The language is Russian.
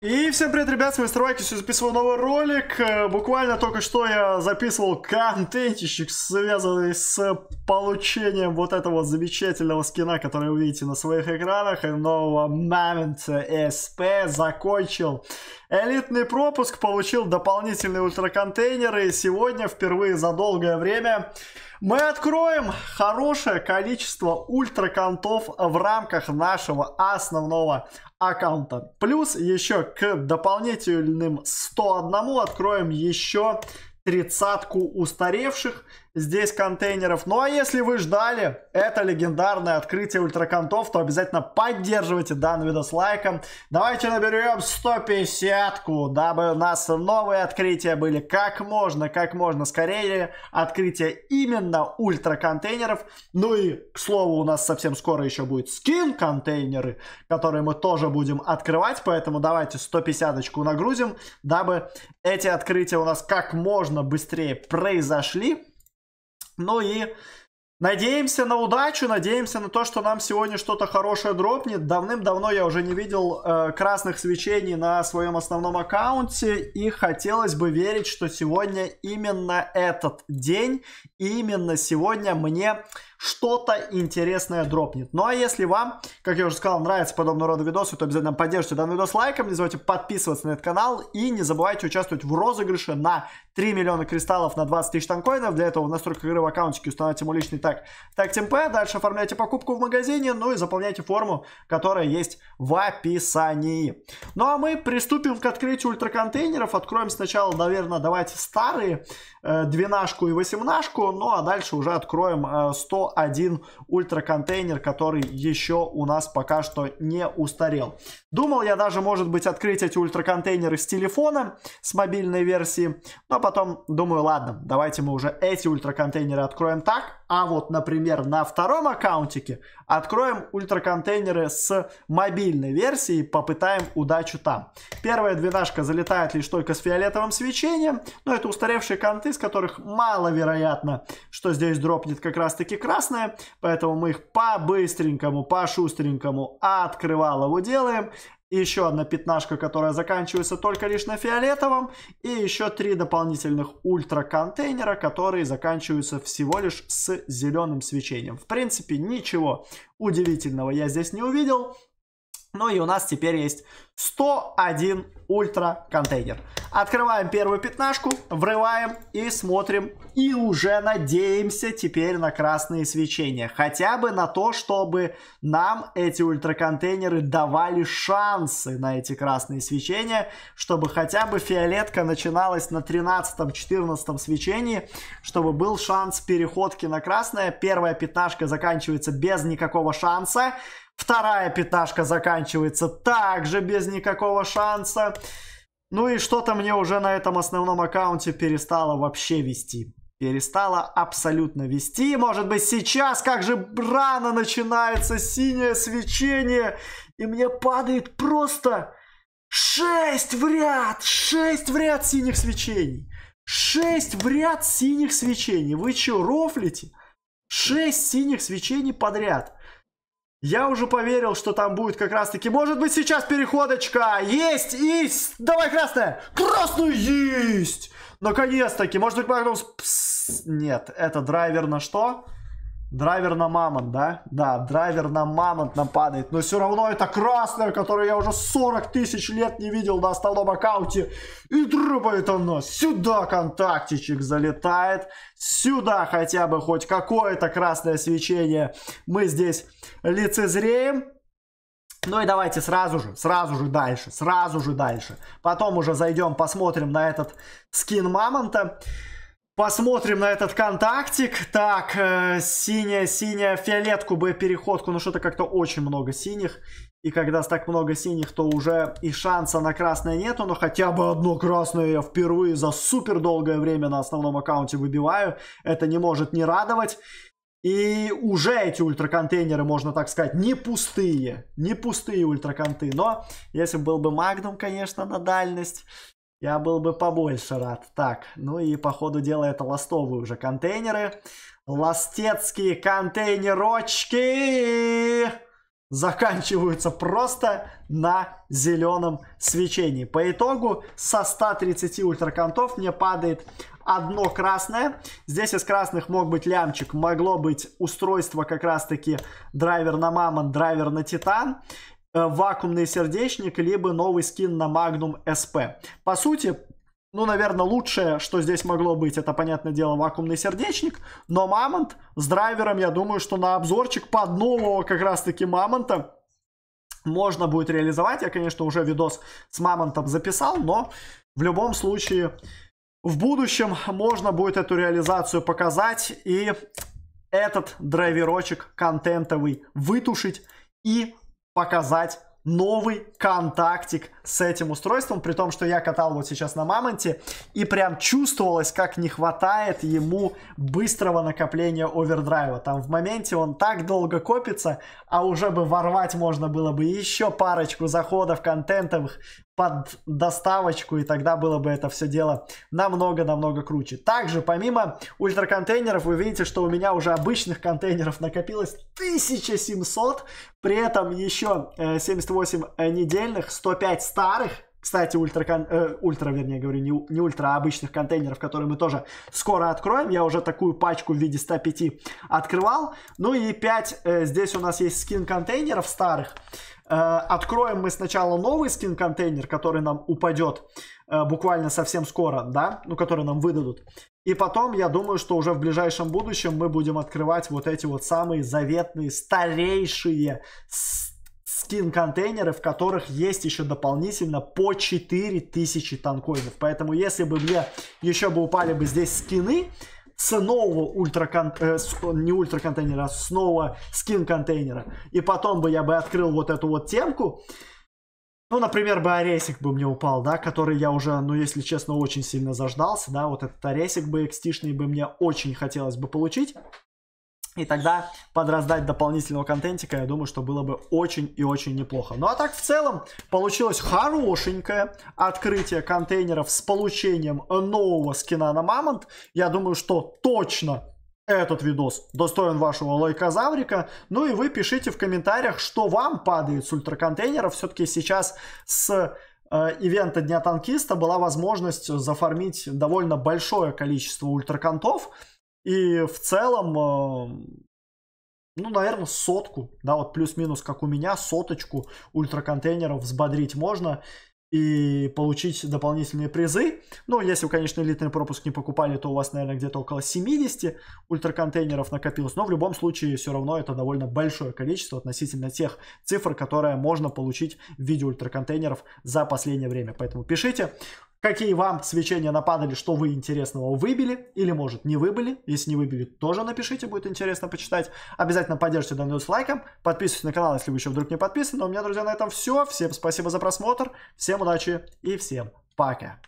И всем привет, ребят, с вами Стройки, сегодня записываю новый ролик. Э, буквально только что я записывал контентищик, связанный с получением вот этого замечательного скина, который вы видите на своих экранах, и нового момента SP закончил. Элитный пропуск, получил дополнительные ультраконтейнеры, и сегодня, впервые за долгое время, мы откроем хорошее количество ультраконтов в рамках нашего основного аккаунта. Плюс еще к дополнительным 101 откроем еще тридцатку устаревших здесь контейнеров. Ну а если вы ждали это легендарное открытие ультраконтов, то обязательно поддерживайте данный видос лайком. Давайте наберем 150-ку, дабы у нас новые открытия были как можно, как можно скорее. Открытие именно ультраконтейнеров. Ну и, к слову, у нас совсем скоро еще будет скин-контейнеры, которые мы тоже будем открывать, поэтому давайте 150-очку нагрузим, дабы эти открытия у нас как можно быстрее произошли. Ну и Надеемся на удачу, надеемся на то, что нам сегодня что-то хорошее дропнет. Давным-давно я уже не видел э, красных свечений на своем основном аккаунте, и хотелось бы верить, что сегодня именно этот день, именно сегодня мне что-то интересное дропнет. Ну а если вам, как я уже сказал, нравится подобного рода видосы, то обязательно поддержите данный видос лайком, не забывайте подписываться на этот канал и не забывайте участвовать в розыгрыше на 3 миллиона кристаллов на 20 тысяч танкоинов. Для этого в настройках игры в аккаунтике установите ему личный так так темп, дальше оформляйте покупку в магазине, ну и заполняйте форму, которая есть в описании. Ну а мы приступим к открытию ультраконтейнеров. Откроем сначала, наверное, давайте старые, э, двенашку э, и восемнашку, ну а дальше уже откроем э, 100 еще один ультраконтейнер, который еще у нас пока что не устарел. Думал я даже, может быть, открыть эти ультраконтейнеры с телефона, с мобильной версии, но потом думаю, ладно, давайте мы уже эти ультраконтейнеры откроем так, а вот, например, на втором аккаунтике откроем ультраконтейнеры с мобильной версии и попытаем удачу там. Первая двенашка залетает лишь только с фиолетовым свечением, но это устаревшие конты, с которых маловероятно, что здесь дропнет как раз-таки красное, поэтому мы их по-быстренькому, по-шустренькому открывалово делаем. И еще одна пятнашка, которая заканчивается только лишь на фиолетовом. И еще три дополнительных ультра контейнера, которые заканчиваются всего лишь с зеленым свечением. В принципе, ничего удивительного я здесь не увидел. Ну и у нас теперь есть 101 ультра контейнер. Открываем первую пятнашку, врываем и смотрим. И уже надеемся теперь на красные свечения. Хотя бы на то, чтобы нам эти ультра контейнеры давали шансы на эти красные свечения. Чтобы хотя бы фиолетка начиналась на 13-14 свечении. Чтобы был шанс переходки на красное. Первая пятнашка заканчивается без никакого шанса. Вторая пятнашка заканчивается также без никакого шанса. Ну и что-то мне уже на этом основном аккаунте перестало вообще вести. Перестало абсолютно вести. Может быть сейчас, как же рано начинается синее свечение. И мне падает просто 6 в ряд. 6 в ряд синих свечений. 6 в ряд синих свечений. Вы чё, рофлите? 6 синих свечений подряд. Я уже поверил, что там будет как раз-таки. Может быть, сейчас переходочка. Есть! Есть! Давай красная! Красную есть! Наконец-таки! Может быть, Магнум... Пс, нет, это драйвер на что? Драйвер на мамонт, да? Да, драйвер на мамонт нам падает. Но все равно это красная, которую я уже 40 тысяч лет не видел на основном аккаунте. И дрыпает оно. Сюда контактичек залетает. Сюда хотя бы хоть какое-то красное свечение мы здесь лицезреем. Ну и давайте сразу же, сразу же дальше, сразу же дальше. Потом уже зайдем, посмотрим на этот скин мамонта. Посмотрим на этот контактик. Так, э, синяя, синяя, фиолетку бы переходку. Ну что-то как-то очень много синих. И когда так много синих, то уже и шанса на красное нету. Но хотя бы одно красное я впервые за супер долгое время на основном аккаунте выбиваю. Это не может не радовать. И уже эти ультраконтейнеры, можно так сказать, не пустые. Не пустые ультраконты. Но если был бы Магнум, конечно, на дальность, я был бы побольше рад. Так, ну и по ходу дела это ластовые уже контейнеры. Ластецкие контейнерочки заканчиваются просто на зеленом свечении. По итогу со 130 ультракантов мне падает одно красное. Здесь из красных мог быть лямчик, могло быть устройство как раз-таки драйвер на мамонт, драйвер на титан. Э, вакуумный сердечник, либо новый скин на Magnum SP. По сути, ну, наверное, лучшее, что здесь могло быть, это, понятное дело, вакуумный сердечник. Но Мамонт с драйвером, я думаю, что на обзорчик под нового как раз-таки Мамонта можно будет реализовать. Я, конечно, уже видос с Мамонтом записал, но в любом случае в будущем можно будет эту реализацию показать и этот драйверочек контентовый вытушить и показать новый контактик с этим устройством, при том, что я катал вот сейчас на Мамонте, и прям чувствовалось, как не хватает ему быстрого накопления овердрайва. Там в моменте он так долго копится, а уже бы ворвать можно было бы еще парочку заходов контентовых под доставочку, и тогда было бы это все дело намного-намного круче. Также, помимо ультраконтейнеров, вы видите, что у меня уже обычных контейнеров накопилось 1700, при этом еще э, 78 78 э, недельных, 105 старых, кстати, ультра, э, ультра, вернее говорю, не, не ультра, а обычных контейнеров, которые мы тоже скоро откроем. Я уже такую пачку в виде 105 открывал. Ну и 5, э, здесь у нас есть скин контейнеров старых. Э, откроем мы сначала новый скин контейнер, который нам упадет э, буквально совсем скоро, да, ну, который нам выдадут. И потом, я думаю, что уже в ближайшем будущем мы будем открывать вот эти вот самые заветные, старейшие, скин контейнеры, в которых есть еще дополнительно по 4000 танкоинов. Поэтому если бы мне еще бы упали бы здесь скины, с нового ультракон... э, не ультраконтейнера, а с нового скин-контейнера. И потом бы я бы открыл вот эту вот темку. Ну, например, бы аресик бы мне упал, да, который я уже, ну, если честно, очень сильно заждался, да, вот этот аресик бы экстишный бы мне очень хотелось бы получить. И тогда подраздать дополнительного контентика, я думаю, что было бы очень и очень неплохо. Ну а так в целом получилось хорошенькое открытие контейнеров с получением нового скина на Мамонт. Я думаю, что точно этот видос достоин вашего лайкозаврика. Ну и вы пишите в комментариях, что вам падает с ультраконтейнеров. Все-таки сейчас с э, ивента Дня Танкиста была возможность зафармить довольно большое количество ультраконтов. И в целом, эм, ну, наверное, сотку, да, вот плюс-минус, как у меня, соточку ультраконтейнеров взбодрить можно и получить дополнительные призы. Ну, если вы, конечно, элитный пропуск не покупали, то у вас, наверное, где-то около 70 ультраконтейнеров накопилось. Но в любом случае, все равно это довольно большое количество относительно тех цифр, которые можно получить в виде ультраконтейнеров за последнее время. Поэтому пишите какие вам свечения нападали, что вы интересного выбили или, может, не выбили. Если не выбили, тоже напишите, будет интересно почитать. Обязательно поддержите данный с лайком, подписывайтесь на канал, если вы еще вдруг не подписаны. Но а у меня, друзья, на этом все. Всем спасибо за просмотр, всем удачи и всем пока.